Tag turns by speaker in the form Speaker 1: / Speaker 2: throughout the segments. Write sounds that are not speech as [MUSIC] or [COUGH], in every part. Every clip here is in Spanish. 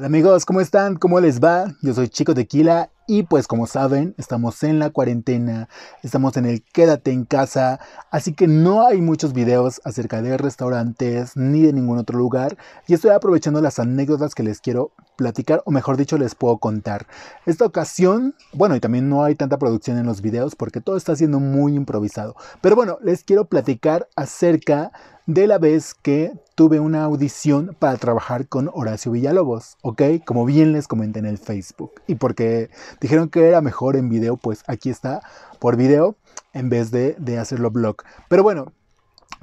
Speaker 1: Hola amigos, ¿cómo están? ¿Cómo les va? Yo soy Chico Tequila y pues como saben, estamos en la cuarentena, estamos en el quédate en casa, así que no hay muchos videos acerca de restaurantes ni de ningún otro lugar y estoy aprovechando las anécdotas que les quiero platicar o mejor dicho les puedo contar. Esta ocasión, bueno, y también no hay tanta producción en los videos porque todo está siendo muy improvisado, pero bueno, les quiero platicar acerca de la vez que tuve una audición para trabajar con Horacio Villalobos, ¿ok? Como bien les comenté en el Facebook. Y porque dijeron que era mejor en video, pues aquí está por video en vez de, hacerlo blog. Pero bueno,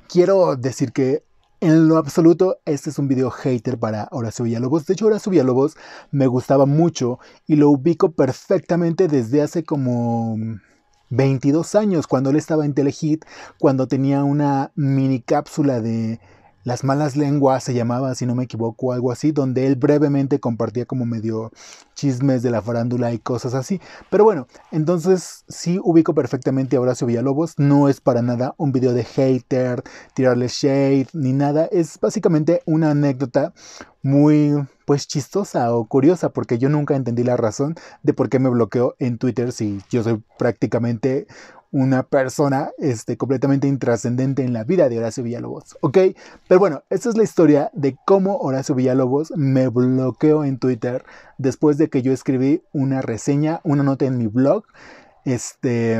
Speaker 1: quiero decir que en lo absoluto, este es un video hater para Horacio Villalobos. De hecho, Horacio Villalobos me gustaba mucho y lo ubico perfectamente desde hace como 22 años, cuando él estaba en Telehit, cuando tenía una mini cápsula de las malas lenguas se llamaba, si no me equivoco, algo así, donde él brevemente compartía como medio chismes de la farándula y cosas así. Pero bueno, entonces sí ubico perfectamente a Horacio Villalobos. No es para nada un video de hater, tirarle shade, ni nada. Es básicamente una anécdota muy pues chistosa o curiosa porque yo nunca entendí la razón de por qué me bloqueó en Twitter si yo soy prácticamente una persona este, completamente intrascendente en la vida de Horacio Villalobos, ¿ok? Pero bueno, esta es la historia de cómo Horacio Villalobos me bloqueó en Twitter después de que yo escribí una reseña, una nota en mi blog, este,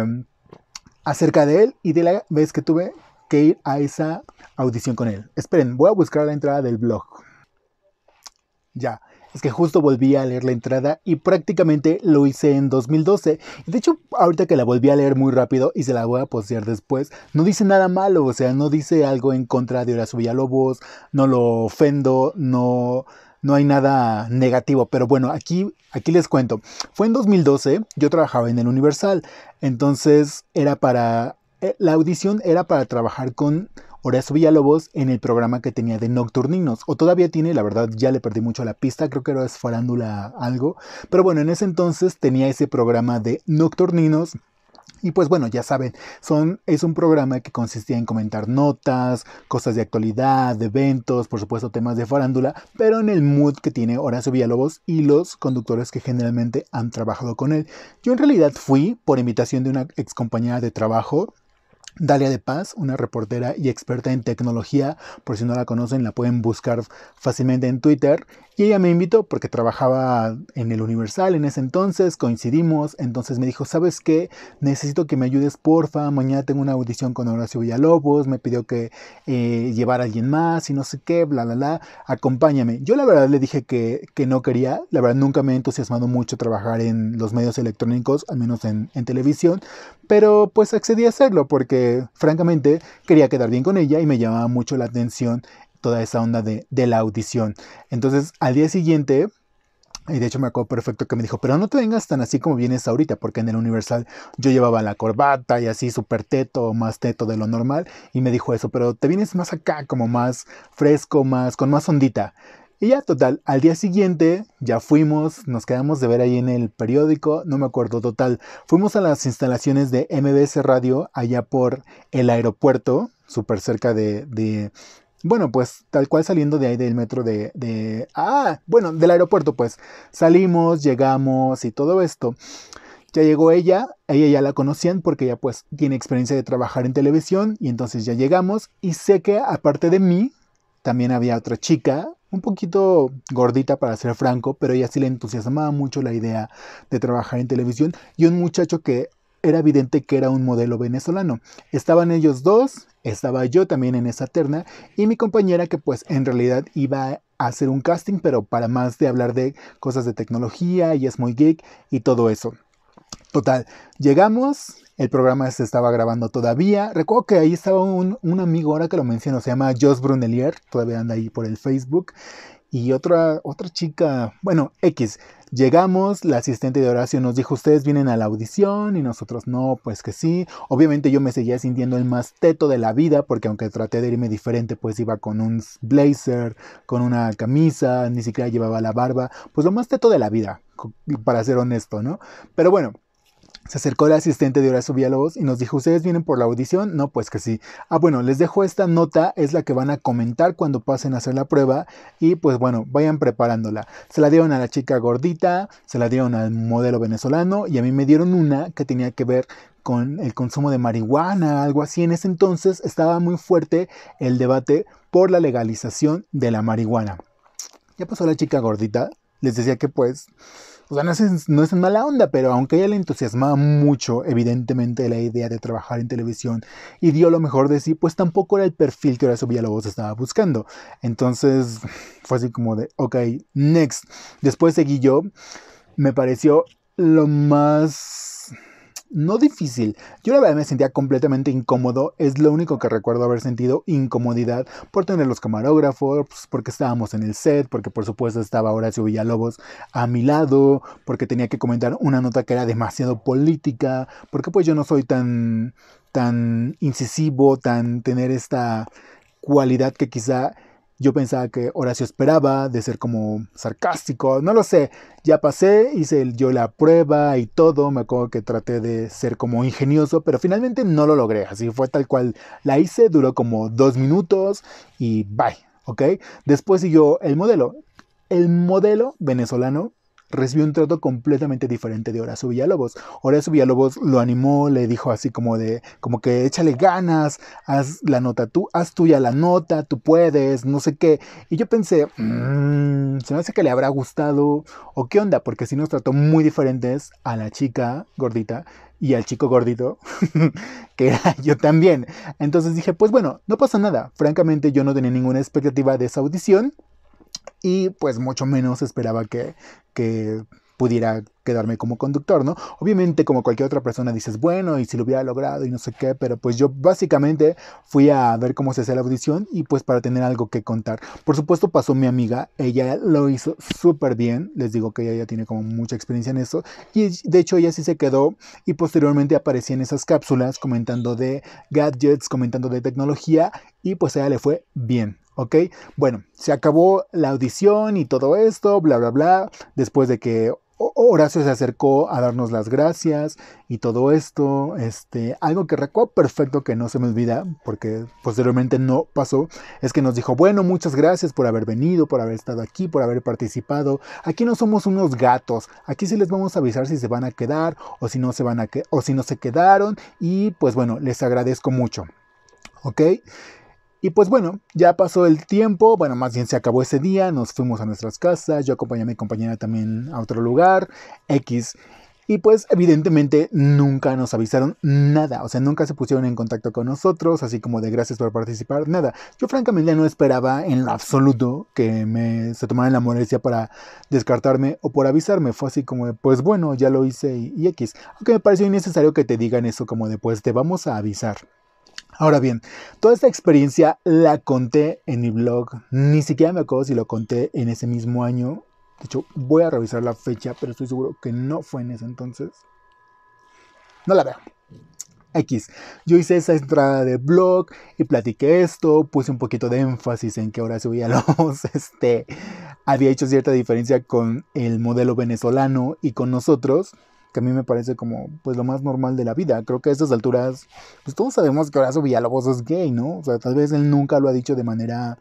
Speaker 1: acerca de él y de la vez que tuve que ir a esa audición con él. Esperen, voy a buscar la entrada del blog. Ya es que justo volví a leer la entrada y prácticamente lo hice en 2012. De hecho, ahorita que la volví a leer muy rápido y se la voy a postear después, no dice nada malo, o sea, no dice algo en contra de Horacio Villalobos, no lo ofendo, no no hay nada negativo, pero bueno, aquí, aquí les cuento. Fue en 2012, yo trabajaba en el Universal, entonces era para, eh, la audición era para trabajar con Horacio Villalobos en el programa que tenía de Nocturninos, o todavía tiene, la verdad ya le perdí mucho la pista, creo que era es farándula algo, pero bueno, en ese entonces tenía ese programa de Nocturninos. Y pues bueno, ya saben, son, es un programa que consistía en comentar notas, cosas de actualidad, de eventos, por supuesto temas de farándula, pero en el mood que tiene Horacio Villalobos y los conductores que generalmente han trabajado con él. Yo en realidad fui por invitación de una ex compañera de trabajo, Dalia de Paz, una reportera y experta en tecnología, por si no la conocen, la pueden buscar fácilmente en Twitter. Y ella me invitó porque trabajaba en el Universal en ese entonces, coincidimos, entonces me dijo, ¿sabes qué? Necesito que me ayudes, porfa, mañana tengo una audición con Horacio Villalobos, me pidió que eh, llevara a alguien más y no sé qué, bla, bla, bla, acompáñame. Yo la verdad le dije que, no quería, la verdad nunca me he entusiasmado mucho trabajar en los medios electrónicos, al menos en, en televisión, pero pues accedí a hacerlo porque francamente quería quedar bien con ella y me llamaba mucho la atención toda esa onda de, de la audición. Entonces al día siguiente y de hecho me acuerdo perfecto que me dijo, pero no te vengas tan así como vienes ahorita, porque en el Universal yo llevaba la corbata y así súper teto, más teto de lo normal. Y me dijo eso, pero te vienes más acá, como más fresco, más, con más ondita. Y ya, total, al día siguiente ya fuimos, nos quedamos de ver ahí en el periódico, no me acuerdo, total, fuimos a las instalaciones de MBS Radio allá por el aeropuerto, súper cerca de, bueno, pues tal cual saliendo de ahí del metro de, ah, bueno, del aeropuerto pues, salimos, llegamos y todo esto. Ya llegó ella, ella ya la conocían porque ella pues tiene experiencia de trabajar en televisión y entonces ya llegamos y sé que aparte de mí, también había otra chica, un poquito gordita para ser franco, pero ella sí le entusiasmaba mucho la idea de trabajar en televisión y un muchacho que era evidente que era un modelo venezolano. Estaban ellos dos, estaba yo también en esa terna y mi compañera que pues en realidad iba a hacer un casting, pero para más de hablar de cosas de tecnología y es muy geek y todo eso. Total, llegamos, el programa se estaba grabando todavía. Recuerdo que ahí estaba un, amigo, ahora que lo menciono, se llama Joss Brunelier, todavía anda ahí por el Facebook. Y otra, otra chica, bueno, X. Llegamos, la asistente de Horacio nos dijo, ustedes vienen a la audición y nosotros no, pues que sí. Obviamente yo me seguía sintiendo el más teto de la vida porque aunque traté de irme diferente, pues iba con un blazer, con una camisa, ni siquiera llevaba la barba, pues lo más teto de la vida, para ser honesto, ¿no? Pero bueno, se acercó el asistente de Horacio Villalobos y nos dijo, ¿ustedes vienen por la audición? No, pues que sí. Ah, bueno, les dejo esta nota, es la que van a comentar cuando pasen a hacer la prueba y pues bueno, vayan preparándola. Se la dieron a la chica gordita, se la dieron al modelo venezolano y a mí me dieron una que tenía que ver con el consumo de marihuana, algo así. En ese entonces estaba muy fuerte el debate por la legalización de la marihuana. Ya pasó la chica gordita, les decía que pues o sea, no es, en mala onda, pero aunque ella le entusiasmaba mucho, evidentemente, la idea de trabajar en televisión y dio lo mejor de sí, pues tampoco era el perfil que ahora biólogo se estaba buscando. Entonces, [LAUGHS] fue así como de, ok, next. Después seguí yo. Me pareció lo más no difícil. Yo la verdad me sentía completamente incómodo, es lo único que recuerdo haber sentido incomodidad por tener los camarógrafos, pues, porque estábamos en el set, porque por supuesto estaba Horacio Villalobos a mi lado, porque tenía que comentar una nota que era demasiado política, porque pues yo no soy tan tan incisivo, tan tener esta cualidad que quizá yo pensaba que Horacio esperaba de ser como sarcástico, no lo sé. Ya pasé, hice yo la prueba y todo. Me acuerdo que traté de ser como ingenioso, pero finalmente no lo logré. Así fue tal cual la hice, duró como dos minutos y bye, ¿ok? Después siguió el modelo. El modelo venezolano recibió un trato completamente diferente de Horacio Villalobos. Horacio Villalobos lo animó, le dijo así como de, como que échale ganas, haz la nota tú, haz tuya la nota, tú puedes, no sé qué. Y yo pensé, mm, se me hace que le habrá gustado o qué onda, porque si nos trató muy diferentes a la chica gordita y al chico gordito, [LAUGHS] que era yo también. Entonces dije, pues bueno, no pasa nada. Francamente yo no tenía ninguna expectativa de esa audición y pues mucho menos esperaba que, que pudiera quedarme como conductor, ¿no? Obviamente como cualquier otra persona dices, bueno, y si lo hubiera logrado y no sé qué, pero pues yo básicamente fui a ver cómo se hacía la audición y pues para tener algo que contar. Por supuesto pasó mi amiga, ella lo hizo súper bien, les digo que ella ya tiene como mucha experiencia en eso y de hecho ella sí se quedó y posteriormente aparecía en esas cápsulas comentando de gadgets, comentando de tecnología y pues a ella le fue bien. ¿ok? Bueno, se acabó la audición y todo esto, bla, bla, bla, después de que Horacio se acercó a darnos las gracias y todo esto, este, algo que recuerdo perfecto que no se me olvida porque posteriormente no pasó, es que nos dijo, bueno, muchas gracias por haber venido, por haber estado aquí, por haber participado. Aquí no somos unos gatos, aquí sí les vamos a avisar si se van a quedar o si no se van a o si no se quedaron y pues bueno, les agradezco mucho. ¿Ok? Y pues bueno, ya pasó el tiempo, bueno, más bien se acabó ese día, nos fuimos a nuestras casas, yo acompañé a mi compañera también a otro lugar, X. Y pues evidentemente nunca nos avisaron nada, o sea, nunca se pusieron en contacto con nosotros, así como de gracias por participar, nada. Yo francamente no esperaba en lo absoluto que me se tomaran la molestia para descartarme o por avisarme, fue así como de, pues bueno, ya lo hice y, y X. Aunque me pareció innecesario que te digan eso como de pues te vamos a avisar. Ahora bien, toda esta experiencia la conté en mi blog, ni siquiera me acuerdo si lo conté en ese mismo año. De hecho, voy a revisar la fecha, pero estoy seguro que no fue en ese entonces. No la veo. X. Yo hice esa entrada de blog y platiqué esto, puse un poquito de énfasis en que ahora subía los, [LAUGHS] este, había hecho cierta diferencia con el modelo venezolano y con nosotros, que a mí me parece como pues lo más normal de la vida. Creo que a estas alturas, pues todos sabemos que Horacio Villalobos es gay, ¿no? O sea, tal vez él nunca lo ha dicho de manera,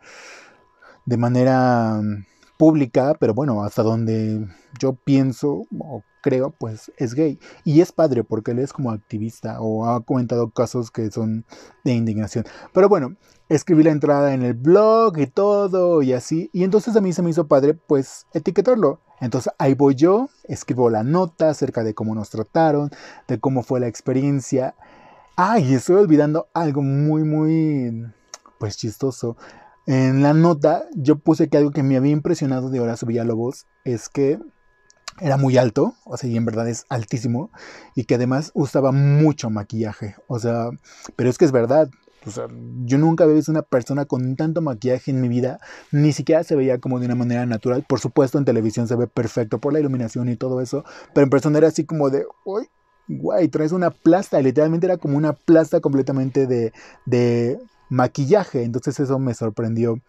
Speaker 1: de manera mm, pública, pero bueno, hasta donde yo pienso o creo, pues es gay. Y es padre porque él es como activista o ha comentado casos que son de indignación. Pero bueno, escribí la entrada en el blog y todo y así. Y entonces a mí se me hizo padre pues etiquetarlo. Entonces ahí voy yo, escribo la nota acerca de cómo nos trataron, de cómo fue la experiencia. Ay, y estoy olvidando algo muy, muy, pues chistoso. En la nota yo puse que algo que me había impresionado de Horacio Villalobos es que era muy alto, o sea, y en verdad es altísimo, y que además usaba mucho maquillaje, o sea, pero es que es verdad, o sea, yo nunca había visto una persona con tanto maquillaje en mi vida, ni siquiera se veía como de una manera natural. Por supuesto, en televisión se ve perfecto por la iluminación y todo eso, pero en persona era así como de, uy, guay, traes una plasta, literalmente era como una plasta completamente de, de maquillaje. Entonces eso me sorprendió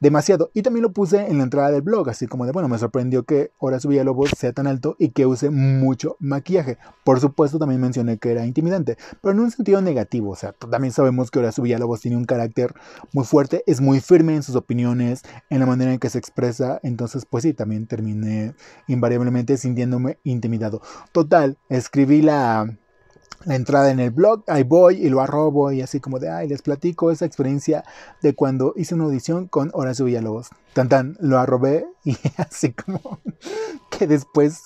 Speaker 1: demasiado. Y también lo puse en la entrada del blog, así como de, bueno, me sorprendió que Horacio Lobos sea tan alto y que use mucho maquillaje. Por supuesto, también mencioné que era intimidante, pero en un sentido negativo. O sea, también sabemos que Horacio Lobos tiene un carácter muy fuerte, es muy firme en sus opiniones, en la manera en que se expresa. Entonces, pues sí, también terminé invariablemente sintiéndome intimidado. Total, escribí la la entrada en el blog, ahí voy y lo arrobo y así como de, ay, les platico esa experiencia de cuando hice una audición con Horacio Villalobos. Tan tan, lo arrobé y [LAUGHS] así como [LAUGHS] que después,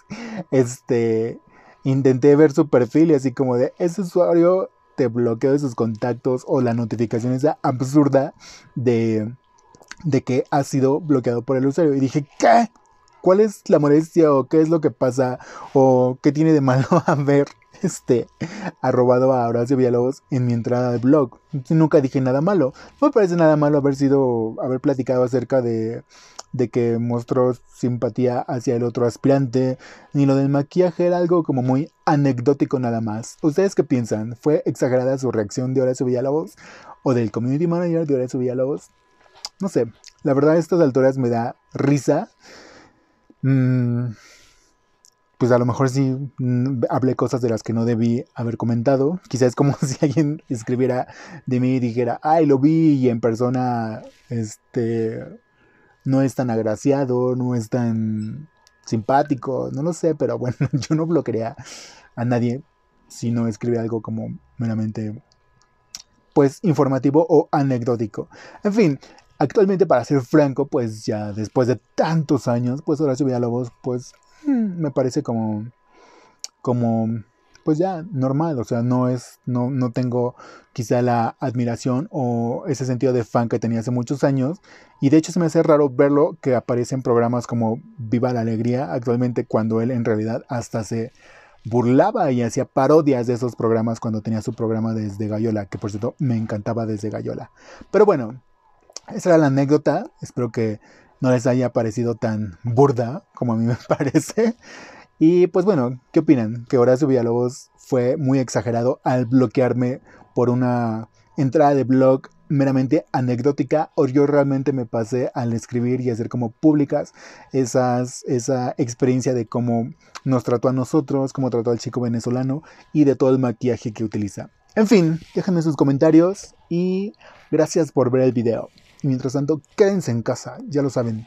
Speaker 1: este, intenté ver su perfil y así como de, ese usuario te bloqueó de sus contactos o la notificación esa absurda de, de que ha sido bloqueado por el usuario. Y dije, ¿qué? cuál es la molestia o qué es lo que pasa o qué tiene de malo [LAUGHS] haber este, arrobado a Horacio Villalobos en mi entrada de blog. Nunca dije nada malo. No me parece nada malo haber sido, haber platicado acerca de, de que mostró simpatía hacia el otro aspirante, ni lo del maquillaje era algo como muy anecdótico nada más. ¿Ustedes qué piensan? ¿Fue exagerada su reacción de Horacio Villalobos o del community manager de Horacio Villalobos? No sé, la verdad a estas alturas me da risa Mm, pues a lo mejor sí mm, hablé cosas de las que no debí haber comentado. [LAUGHS] Quizás es como [LAUGHS] si alguien escribiera de mí y dijera, ay, lo vi y en persona, este, no es tan agraciado, no es tan simpático, no lo sé, pero bueno, [LAUGHS] yo no bloquearía a nadie si no escribe algo como meramente pues informativo o anecdótico. En fin, Actualmente, para ser franco, pues ya después de tantos años, pues ahora la voz, pues mm, me parece como, como, pues ya normal, o sea, no es, no, no tengo quizá la admiración o ese sentido de fan que tenía hace muchos años, y de hecho se me hace raro verlo que aparece en programas como Viva la Alegría actualmente, cuando él en realidad hasta se burlaba y hacía parodias de esos programas cuando tenía su programa desde Gallola, que por cierto me encantaba desde Gallola. Pero bueno, esa era la anécdota. Espero que no les haya parecido tan burda como a mí [LAUGHS] me parece. Y pues bueno, ¿qué opinan? Que Horacio Villalobos fue muy exagerado al bloquearme por una entrada de blog meramente anecdótica o yo realmente me pasé al escribir y hacer como públicas esas, esa experiencia de cómo nos trató a nosotros, cómo trató al chico venezolano y de todo el maquillaje que utiliza. En fin, déjenme sus comentarios y gracias por ver el video. Y mientras tanto, quédense en casa, ya lo saben.